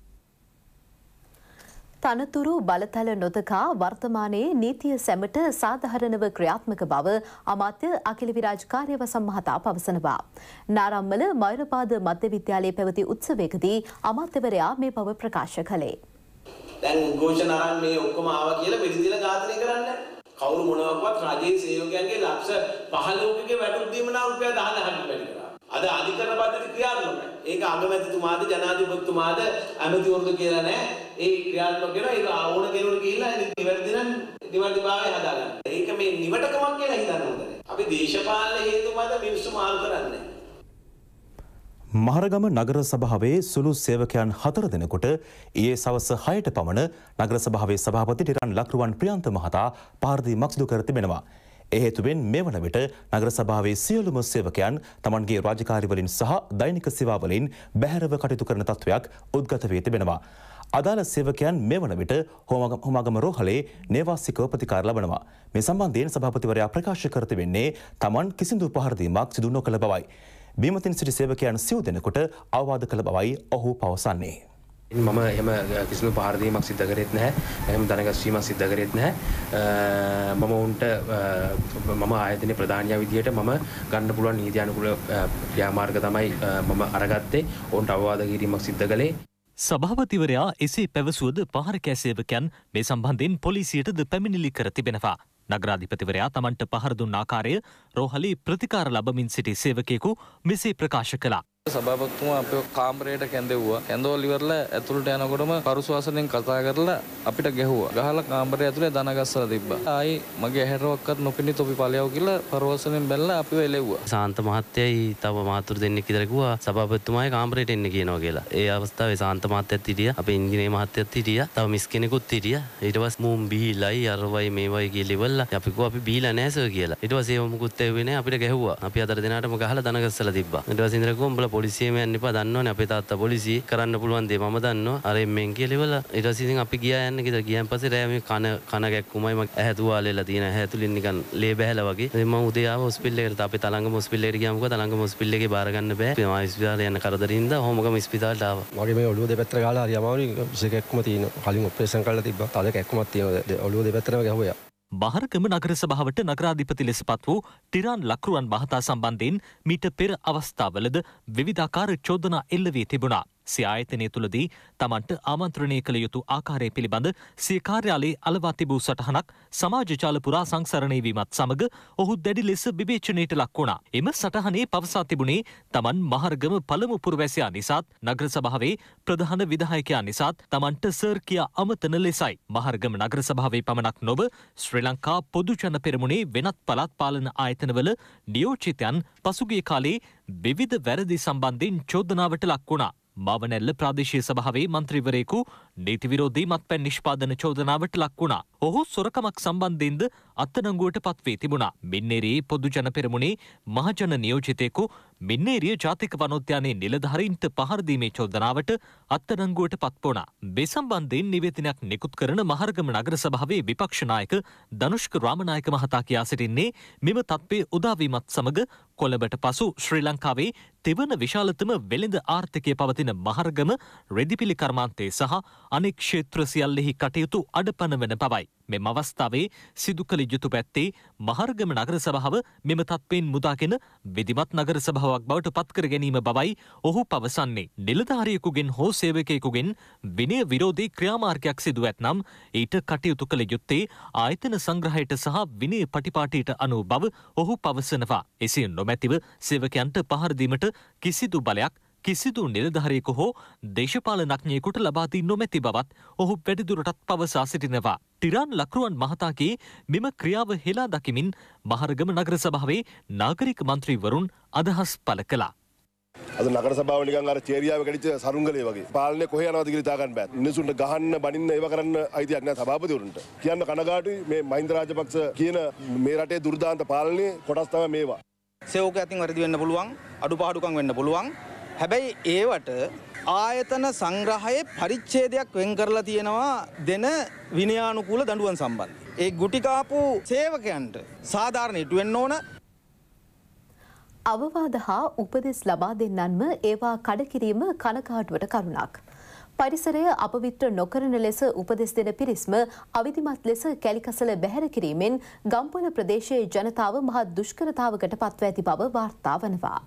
තනතුරු බලතල නොදකා වර්තමානයේ නීතිය සැමට සාධාරණව ක්‍රියාත්මක බව අමාත්‍ය අකිල විරාජ් කාර්යව සම්මහතා පවසනවා. නාරම්මල මෛරපාද මධ්‍ය විද්‍යාලයේ පැවති උත්සවයකදී අමාත්‍යවරයා මේ බව ප්‍රකාශ කළේ. දැන් උද්ඝෝෂණ අරන් මේ ඔක්කොම ආවා කියලා පිළිදිල ඝාතනය කරන්න කවුරු මොනවාක්වත් රජයේ සේවකයන්ගේ ලක්ෂ 15කගේ වැටුප් දීම නම් රුපියල් 10000ක් වැඩි කරා. අද අධිකරණ පද්ධති ක්‍රියාත්මකයි. ඒක අගමැතිතුමාද ජනාධිපතිතුමාද ඇමතිවරුද කියලා නෑ. ඒ ක්‍රියාත්මක වෙනවා. ඒක ඕන කෙනෙකුට ගිහිල්ලා නිවැරදි නම් නිවැරදිභාවය හදාගන්න. ඒක මේ නිවටකමක් කියලා හිතන්න හොඳ අපි දේශපාලන හේතු මත මිනිස්සු මාරු කරන්නේ. මහරගම නගර සභාවේ සුළු සේවකයන් හතර දෙනෙකුට ඊයේ සවස 6ට පමණ නගර සභාවේ සභාපති ටිරන් ලක්රුවන් ප්‍රියන්ත මහතා පාර්දී මක්ස්දු කර තිබෙනවා. එහේතුවෙන් මෙවන විට නගර සභාවේ සියලුම සේවකයන් තමන්ගේ රාජකාරිවලින් සහ දෛනික සිවාවලින් බැහැරව කටයුතු කරන තත්ත්වයක් උද්ගත වී තිබෙනවා. අදාළ සේවකයන් මේ වන විට හොමගම රෝහලේ නේවාසිකව ප්‍රතිකාර ලබනවා. මේ සම්බන්ධයෙන් සභාපතිවරයා ප්‍රකාශ කරති වෙන්නේ තමන් කිසිදු පහරදීමක් සිදු නොකළ බවයි. බීමතින් සිටි සේවකයන් සිව් දෙනකොට අවවාද කළ බවයි ඔහු පවසන්නේ. මම එහෙම කිසිදු පහරදීමක් සිද්ධ කරෙත් නැහැ. එහෙම දැනගැස්වීමක් සිද්ධ කරෙත් නැහැ. මම ඔවුන්ට මම ආයතනයේ ප්‍රධානියා විදිහට මම ගන්න පුළුවන් නීති අනුකූල ක්‍රියාමාර්ග තමයි මම අරගත්තේ. ඔවුන්ට අවවාද කිරීමක් සිද්ධ කළේ. සභාපතිවරයා එසේ පැවසුවද පහර කැසේවකයන් මේ සම්බන්ධයෙන් පොලිසියටද පැමිණිලි කර තිබෙනවා. නගරාධිපතිවරයා තමන්ට පහර දුන් ආකාරය රෝහලේ ප්‍රතිකාර ලබමින් සිටි සේවකයෙකු මෙසේ ප්‍රකාශ කළා. සභාපතිතුමා අපේ කාමරයට කැඳෙව්වා. කැඳවල ඉවරලා ඇතුළට යනකොටම පරුසවාසනෙන් කතා කරලා අපිට ගැහුවා. ගහලා කාමරය ඇතුලේ දන ගස්සලා තිබ්බා. ආයි මගේ ඇහැරවක්වත් නොපෙනී තොපි පළයව කියලා පරුසවාසනෙන් බැලලා අපිව එලෙව්වා. සාන්ත මහත්තයයි තව මහතුරු දෙන්නෙක් කියලා කිව්වා සභාපතිතුමායි කාමරයට එන්න කියනවා කියලා. ඒ අවස්ථාවේ සාන්ත මහත්තයත් හිටියා. අපේ ඉංජිනේර මහත්තයත් හිටියා. තව මිස් කෙනෙකුත් හිටියා. ඊට පස්සේ මුම් බීලයි අරවයි මේවයි කියලා ඉවරලා අපි කිව්වා අපි බීලා නැහැ සර් කියලා. ඊට පස්සේ ඒව මුකුත් ඇහුවේ නැහැ අපිට ගැහුවා. අපි අතර දෙනාටම ගහලා දන ගස්සලා තිබ්බා. ඊට පස්සේ ඉඳලා කිව්වා උඹලා පොලිසියම යන්න එපා දන්නවනේ අපේ තාත්තා පොලිසිය කරන්න පුළුවන් දේ මම දන්නවා අර එම්මෙන් කියලෙවල ඊට පස්සේ ඉතින් අපි ගියා යන්න කියලා ගියන් පස්සේ රෑ මේ කන කන ගැක්කුමයි මම ඇහැතුවාලෙලා තියෙන ඇහැතුලින් නිකන් ලේ බැහැලා වගේ ඉතින් මම උදේ ආව හොස්පිටල් එකට අපි තලංග හොස්පිටල් එකට ගියාම කොහොමද තලංග හොස්පිටල් එකේ බාර ගන්න බෑ මම හොස්පිටල් යන කරදරින් ඉඳලා හොමගම හොස්පිටල්ට ආවා මගේ මේ ඔළුව දෙපැත්තට ගාලා හරි අමාරුයි විස කැක්කුම තියෙන කලින් ඔපරේෂන් කරලා තිබ්බා තල කැක්කුමක් තියෙනවා ඔළුව දෙපැත්තටම ගැහුවා බහරකම නගර සභාවට නගරාධිපති ලෙස පත් වූ ටිරාන් ලක්රුවන් මහතා සම්බන්ධයෙන් මීට පෙර අවස්ථාවලද විවිධාකාර චෝදනා එල්ල වී තිබුණා. සිආයතනය තුළදී තමන්ට ආමන්ත්‍රණය කළ යුතු ආකාරය පිළිබඳ සිය කාර්යාලයේ අලවා තිබූ සටහනක් සමාජචාල පුරා සංසරණය වීමත් සමඟ ඔහු දැඩි ලෙස විවේචනයට ලක් වුණා. එම සටහනේ පවසා තිබුණේ තමන් මහර්ගම පළමු පුරවැසියා නිසාත් නගර සභාවේ ප්‍රධාන විධායකයා නිසාත් තමන්ට සර් කියා අමතන ලෙසයි. මහර්ගම නගර සභාවේ පමණක් නොව ශ්‍රී ලංකා පොදුජන පෙරමුණේ වෙනත් පළාත් පාලන ආයතනවල නියෝජිතයන් පසුගිය කාලේ විවිධ වැරදි සම්බන්ධයෙන් චෝදනාවට ලක් වුණා. මවනැල්ල ප්‍රාදේශය සභාවේ මන්ත්‍රීවරයෙකු නීති විරෝධී මත්පැන් නිෂ්පාදන චෝදනාවට ලක් වුණා. ඔහු සොරකමක් සම්බන්ධයෙන්ද අත්අඩංගුවට පත්වී තිබුණා. මින්නේරේ පොදුජන පෙරමුණේ මහජන නියෝජිතයෙකු මින්නේරිය ජාතික වනෝද්‍යානයේ නිලධාරීන්ට පහරදීමේ චෝදනාවට අත්තරංගුවට පත්වුණා. බෙසම්බන්ධයෙන් නිවේදනයක් නිකුත් කරන මහරගම නගර සභාවේ විපක්ෂනායක දනුෂ්ක රාමනායක මහතා කියා සිටින්නේ මෙම තත්ත්වය උදාවීමත් සමඟ කොළඹට පසු ශ්‍රී ලංකාවේ තෙවන විශාලතම වෙළඳ ආර්ථිකය පවතින මහරගම රෙදිපිලි කර්මාන්තේ සහ අනෙක් ක්ෂේත්‍ර සියල්ලෙහි කටයුතු අඩපණ වන පවයි. මෙම අවස්ථාවේ සිදු කළ යුතු පැත්තේ මහර්ගම නගර සභාව මෙම තත්ත්වයෙන් මුදාගෙන විධිමත් නගර සභාවක් බවට පත්කර ගැනීම බවයි ඔහු පවසන්නේ. නිලධාරියෙකුගෙන් හෝ සේවකයෙකුගෙන් විනය විරෝධී ක්‍රියාමාර්ගයක් සිදු ඇත්නම් ඊට කටයුතු කළ යුත්තේ ආයතන සංග්‍රහයට සහ විනය පටිපාටියට අනුව බව ඔහු පවසනවා. එසේ නොමැතිව සේවකයන්ට පහරදීමට කිසිදු බලයක් කිසිදු නිලධහරයෙකු හෝ දේශපාලනඥයෙකුට ලබාදී නොමැති බවත් ඔහු වැඩිදුරටත් පවසා සිටිනවා. ටිරාන් ලක්රුවන් මහතාගේ මෙම ක්‍රියාව හෙලා දකිමින් මහරගම නගර සභාවේ නාගරික මන්ත්‍රීවරුන් අදහස් පල කලා. අද නගර සභාව නිකන් අර චේරියාව කැඩිච්ච සරුංගලේ වගේ. පාලනය කොහේ යනවද කියලා හිතා ගන්න බෑ. මිනිසුන්ට ගහන්න, බනින්න ඒව කරන්න අයිතියක් නෑ සභාපතිවරුන්ට. කියන්න කනගාටුයි මේ මහින්ද රාජපක්ෂ කියන මේ රටේ දුර්දාන්ත පාලනයේ කොටස් තමයි මේවා. සේවකයා අතින් වැඩි වෙන්න පුළුවන්, අඩුපාඩුකම් වෙන්න පුළුවන්. හැබැයි ඒවට ආයතන සංග්‍රහයේ පරිච්ඡේදයක් වෙන් කරලා තියෙනවා දෙන විනයානුකූල දඬුවම් සම්බන්ධ. ඒ ගුටි කාපු සේවකයන්ට සාධාරණ ඉටු වෙන්න ඕන. අවවාද හා උපදෙස් ලබා දෙන්නන්ම ඒවා කඩ කිරීම කනකාටුවට කරුණක්. පරිසරය අපවිත්‍ර නොකරන ලෙස උපදෙස් දෙන පිරිස්ම අවිධිමත් ලෙස කැලිකසල බැහැර කිරීමෙන් ගම්පොල ප්‍රදේශයේ ජනතාව මහත් දුෂ්කරතාවකට පත්ව ඇති බව වාර්තා වනවා.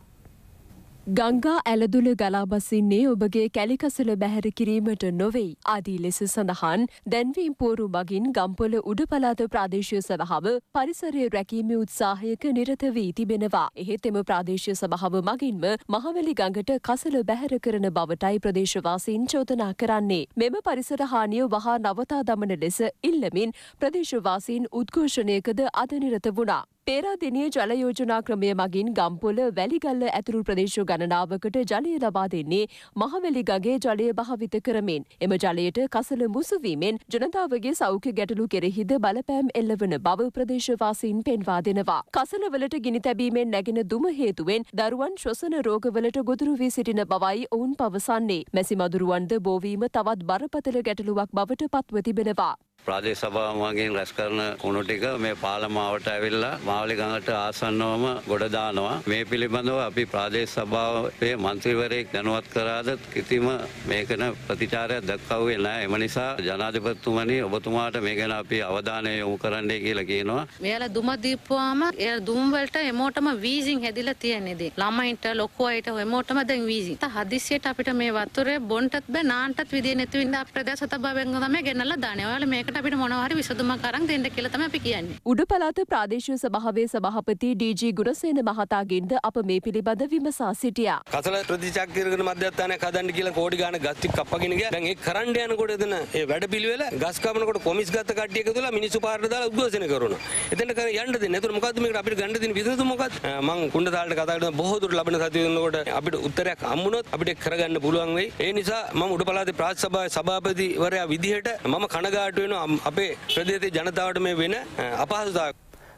ගංගා ඇලදුල ගලාබසින්නේ ඔබගේ කැලිකසල බැහැර කිරීමට නොවෙයි අදී ලෙස සඳහන් දැන්වීම් පෝරු මගින් ගම්පොල උඩපලාත ප්‍රාදේශය සභාව පරිසරය රැකීම උත්සාහයක නිරත වී තිබෙනවා. එහෙත් එම ප්‍රාදේශය සභාව මගින්ම මහවැලි ගඟට කසල බැහැර කරන බවටයි ප්‍රදේශවාසීන් චෝදනා කරන්නේ. මෙම පරිසර හානිය වහා නවතා දමන ලෙස ඉල්ලමින් ප්‍රදේශවාසීන් උද්ඝෝෂණයකද අද නිරත වුණා. පේරාදෙනිය ජල යෝජනා ක්‍රමය මගින් ගම්පොල වැලිගල්ල ඇතුළු ප්‍රදේශ ගණනාවකට ජලය ලබා දෙන්නේ මහවැලිගගේ ජලය භාවිත කරමින් එම ජලයට කසල මුසුවීමෙන් ජනතාවගේ සෞඛ්‍ය ගැටලු කෙරෙහිද බලපෑම් එල්ලවන බව ප්‍රදේශවාසීන් පෙන්වා දෙනවා. කසලවලට ගිනි තැබීමෙන් නැගෙන දුම හේතුවෙන් දරුවන් ශ්වසන රෝගවලට ගොදුරු වී සිටින බවයි ඔවුන් පවසන්නේ. මැසි මදුරුවන්ද බෝවීම තවත් බරපතල ගැටලුවක් බවට පත්ව තිබෙනවා. ප්‍රාදේශ සභාව මගින් රැස් කරන කුණු ටික මේ පාලමාවට ඇවිල්ලා මාවලි ගඟට ආසන්නවම ගොඩ දානවා. මේ පිළිබඳව අපි ප්‍රාදේශ සභාවේ මන්ත්‍රීවරයෙක් දැනුවත් කරාද කිසිම මේකන ප්‍රතිචාරයක් දක්වුවේ නැහැ. එම නිසා ජනාධිපතිතුමනි ඔබතුමාට මේ ගැන අපි අවධානය යොමු කරන්නයි කියලා කියනවා. මෙයාලා දුම දීපුවාම ඒ දුම් වලට හැමෝටම වීසින් හැදිලා තියෙනේදී. ළමයින්ට ලොකු අයට හැමෝටම දැන් වීසින්. හදිස්සියට අපිට මේ වතුරේ බොන්නත් බෑ නාන්නත් විදිය නැති වින්දා ප්‍රදේශ සභාවෙන් තමයි ගෙනල්ලා දාන්නේ. ඔයාලා මේක මේකට අපිට මොනවාරි විසඳුමක් අරන් දෙන්න කියලා තමයි අපි කියන්නේ. උඩ පළාත ප්‍රාදේශීය සභාවේ සභාපති ඩී.ජී. ගුණසේන මහතාගෙන්ද අප මේ පිළිබඳ විමසා සිටියා. කසල ප්‍රතිචක්‍රීකරණ මධ්‍යස්ථානයක් හදන්න කියලා කෝටි ගාණක් ගස්තික් කප්පගෙන ගියා. දැන් ඒ කරන්න යනකොට එතන ඒ වැඩපිළිවෙල ගස් කපනකොට කොමිස් ගත්ත කට්ටිය එකතු වෙලා මිනිස්සු පාරට දාලා උද්ඝෝෂණ කරනවා. එතන කර යන්න දෙන්න. ඒතර මොකද්ද මේකට අපිට ගන්න දෙන විසඳුම මොකක්ද? මං කුණ්ඩතාලට කතා කරන බොහෝ දුර ලබන සතිය වෙනකොට අපිට උත්තරයක් හම්බුනොත් අපිට කරගන්න පුළුවන් වෙයි. ඒ නිසා මම උඩ පළාතේ ප්‍රාත් සභාවේ සභාපතිවරයා විදිහට මම කනගාටු වෙනවා අපේ ප්‍රදේති ජනතාවට මේ වෙන අපහසුතාවක්.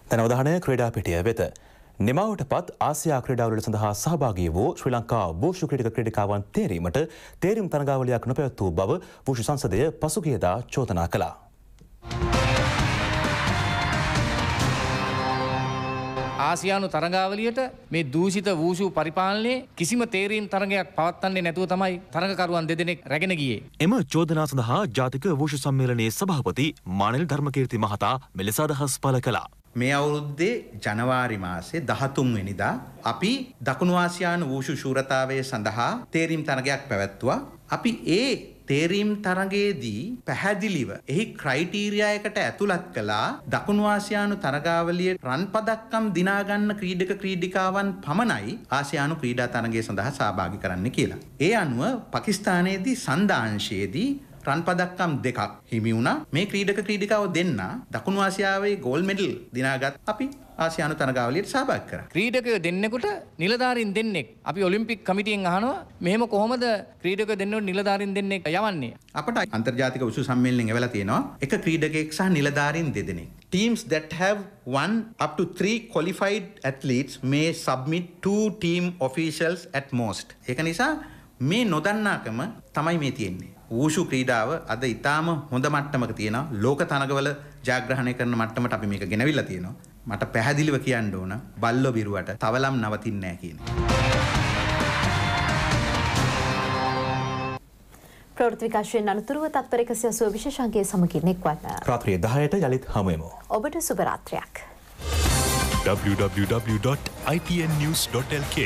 තැනවධානය ක්‍රඩා පිටිය වෙත. නිමවට පත් ආසියා ක්‍රඩාවලට සඳහා සහභාගී වූ ශ්‍රී ලංකා භූෂ ක්‍රටික ක්‍රඩිකාවන් තේරීමට තේරීම් තරගාවලයක් නොපැවත්වූ බව භූෂි සංසදය පසුගියදා චෝතනා කළා. ආසියානු තරගාවලියට මේ දූෂිත වූසූ පරිපාලනයේ කිසිම තේරීම් තරගයක් පවත්වන්නේ නැතුව තමයි තරගකරුවන් දෙදෙනෙක් රැගෙන ගියේ. එම චෝදනා සඳහා ජාතික වූෂ සම්මේලනයේ සභාපති මානෙල් ධර්මකීර්ති මහතා මෙලෙස අදහස් පළ කළා. මේ අවුරුද්දේ ජනවාරි මාසේ 13 වෙනිදා අපි දකුණු ආසියානු වූෂු ශූරතාවය සඳහා තේරීම් තරගයක් පැවැත්තුවා. අපි ඒ තේරීම් තරගයේදී පැහැදිලිව එහි ක්‍රයිටීරියායකට ඇතුළත් කළා දකුණු ආසියානු තරගාවලියේ රන් පදක්කම් දිනාගන්න ක්‍රීඩක ක්‍රීඩිකාවන් පමණයි ආසියානු ක්‍රීඩා තරගය සඳහා සහභාගී කරන්න කියලා. ඒ අනුව පාකිස්තානයේදී සන්දාංශයේදී රන් පදක්කම් දෙකක් හිමි වුණා. මේ ක්‍රීඩක ක්‍රීඩිකාව දෙන්න දකුණු ආසියාවේ ගෝල්ඩ් මෙඩල් දිනාගත් අපි ආසියානු තරගාවලියට සහභාගී කරා. ක්‍රීඩක දෙන්නෙකුට නිලධාරීන් දෙන්නෙක් අපි ඔලිම්පික් කමිටියෙන් අහනවා මෙහෙම කොහොමද ක්‍රීඩක දෙන්නෙකුට නිලධාරීන් දෙන්නෙක් යවන්නේ? අපට අන්තර්ජාතික උසු සම්මේලනයෙන් එවලා තියෙනවා එක ක්‍රීඩකයෙක් සහ නිලධාරීන් දෙදෙනෙක්. Teams that have one up to three qualified athletes may submit two team officials at most. ඒක නිසා මේ නොදන්නාකම තමයි මේ තියෙන්නේ. වූෂු ක්‍රීඩාව අද ඉතාම හොඳ මට්ටමක තියෙන ලෝක තනගවල ජාග්‍රහණය කරන මට්ටමට අපි මේක ගෙනවිල්ලා තියෙනවා. මට පැහැදිලිව කියන්න ඕන බල්ලෝ බිරුවට තවලම් නවතින්නේ නැහැ කියන. ප්‍රවෘත්ති විකාශයෙන් අනතුරුව තත්පර 180 විශේෂාංගයේ සමගින් එක්වන්න. රාත්‍රියේ 10ට යලිත් හමුවෙමු. ඔබට සුබ රාත්‍රියක්. www.itnnews.lk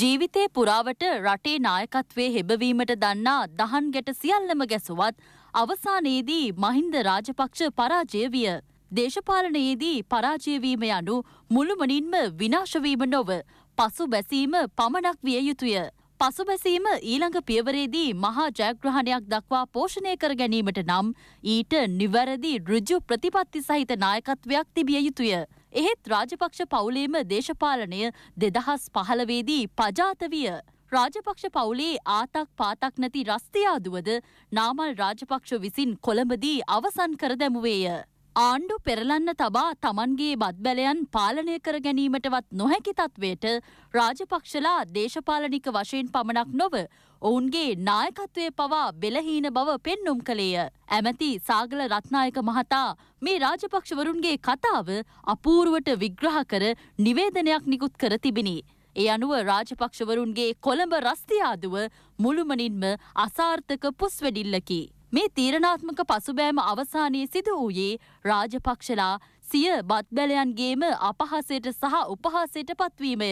ජීවිතේ පුරාවට රටේ නායකත්වයේ හෙබවීමට දන්නා දහන් ගැට සියල්ලම ගැසුවත් අවසානයේදී මහින්ද රාජපක්ෂ පරාජය විය. දේශපාලනයේදී පරාජයවීම යනු මුළුමනින්ම විනාශවීම නොව පසු බැසීම පමණක් විය යුතුය. පසුබැසීම ඊළඟ පියවරේදී මහා ජයග්‍රහණයක් දක්වා පෝෂණය කර ගැනීමට නම් ඊට නිවැරදි ඍජු ප්‍රතිපත්ති සහිත නායකත්වයක් තිබිය යුතුය. එහෙත් රාජපක්ෂ පවුලේම දේශපාලනය දෙදහස් පහළවේදී පජාත විය. රාජපක්ෂ පවුලේ ආතක් පාතක් නැති රස්තියාදුවද නාමල් රාජපක්ෂ විසින් කොළඹදී අවසන් කර දැමුවේය. ආණ්ඩු පෙරලන්න තබා තමන්ගේ බත්බැලයන් පාලනය කර ගැනීමටවත් නොහැකි තත්වයට රාජපක්ෂලා දේශපාලනික වශයෙන් පමණක් නොව ඔවුන්ගේ නායකත්වය පවා බෙලහීන බව පෙන්නුම් කළේය. ඇමති සාගල රත්නායක මහතා මේ රාජපක්ෂවරුන්ගේ කතාව අපූරුවට විග්‍රහ කර නිවේදනයක් නිකුත් කර තිබිණි. ඒ අනුව රාජපක්ෂවරුන්ගේ කොළඹ රස්තියාදුව මුළුමනින්ම අසාර්ථක පුස්වැඩිල්ලකි. මේ තීරණාත්මක පසුබෑම අවසානයේ සිදු වූයේ රාජපක්ෂලා සිය බද්දලයන්ගේම අපහසයට සහ උපහාසයට පත්වීමය.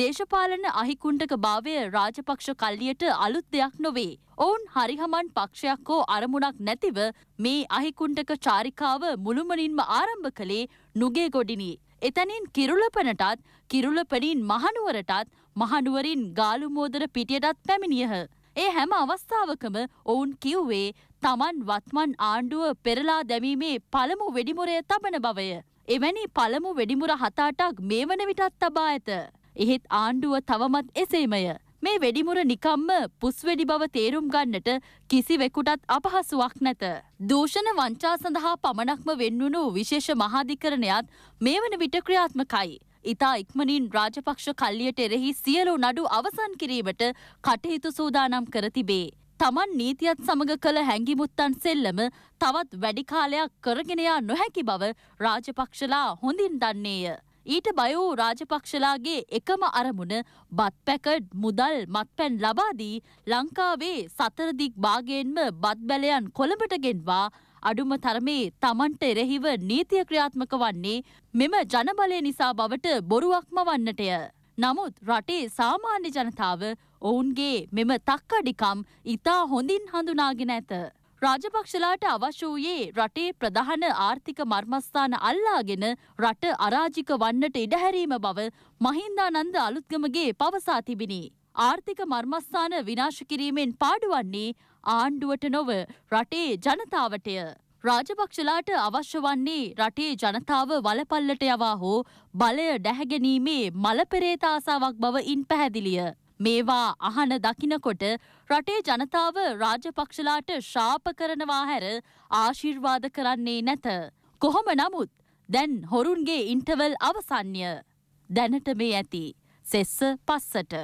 දේශපාලන අහිකුණ්ඩක භාවය රාජපක්ෂ කල්ලියට අලුත් දෙයක් නොවේ. ඔවුන් හරිහමන් පක්ෂයක් හෝ අරමුණක් නැතිව මේ අහිකුණ්ඩක චාරිකාව මුළුමනින්ම ආරම්භ කළේ නුගේ ගොඩිනි. එතැනින් කිරුලපනටත් කිරුලපනින් මහනුවරටත් මහනුවරින් ගාලුමෝදර පිටියටත් පැමිණියහ. ඒ හැම අවස්ථාවකම ඔවුන් කිව්වේ තමන් වත්මන් ආණ්ඩුව පෙරලා දැමීමේ පළමු වෙඩිමුරය තබන බවය. එවැනි පළමු වෙඩිමුර හතාටක් මේ වන විටත් තබා ඇත. එහෙත් ආණ්ඩුව තවමත් එසේමය. මේ වෙඩිමුර නිකම්ම පුස්වැඩි බව තේරුම් ගන්නට කිසිවෙකුටත් අපහසුවක් නැත. දූෂණ වංචා සඳහා පමණක්ම වෙන්වුණු විශේෂ මහාධිකරණයත් මේ වන විට ක්‍රියාත්මකයි. ඉතා ඉක්මනින් රාජපක්ෂ කල්ලියට එරෙහි සියලු නඩු අවසන් කිරීමට කටයුතු සූදානම් කර තිබේ. තමන් නීතියත් සමඟ කළ හැඟිමුත්තන් සෙල්ලම තවත් වැඩිකාලයක් කරගෙනයා නොහැකි බව රාජපක්ෂලා හොඳින් දන්නේය. ඊට බයවූ රාජපක්ෂලාගේ එකම අරමුණ බත්පැකඩ් මුදල් මත්පැන් ලබාදී ලංකාවේ සතරදික් භාගයෙන්ම බත්බැලයන් කොළඹටගෙන්වා අඩුම තරමේ තමන්ට එරෙහිව නීතිය ක්‍රියාත්මක වන්නේ මෙම ජනබලය නිසා බවට බොරුවක්ම වන්නටය. නමුත් රටේ සාමාන්‍ය ජනතාව ඔවුන්ගේ මෙම තක්කඩිකම් ඉතා හොඳින් හඳුනාගෙන ඇත. රාජපක්ෂලාට අවශ්‍ය වූයේ රටේ ප්‍රධාන ආර්ථික මර්මස්ථාන අල්ලාගෙන රට අරාජික වන්නට ඉඩහැරීම බව මහින්දානන්ද අලුත්ගමගේ පවසා තිබිණි. ආර්ථික මර්මස්ථාන විනාශ කිරීමෙන් පාඩුවන්නේ ආණ්ඩුවට නොව රටේ ජනතාවටය. රාජපක්ෂලාට අවශ්‍ය වන්නේ රටේ ජනතාව වලපල්ලට යවා හෝ බලය ඩැහැගැනීමේ මලපෙරේත ආසාවක් බවඉන් පැහැදිලිය. මේවා අහන දකිනකොට රටේ ජනතාව රාජපක්ෂලාට ශාප කරනවා හැර ආශිර්වාද කරන්නේ නැත. කොහොම නමුත් දැන් හොරුන්ගේ ඉන්ටවල් අවසන්්‍ය. දැනට මේ ඇති. සෙස්ස පස්සට.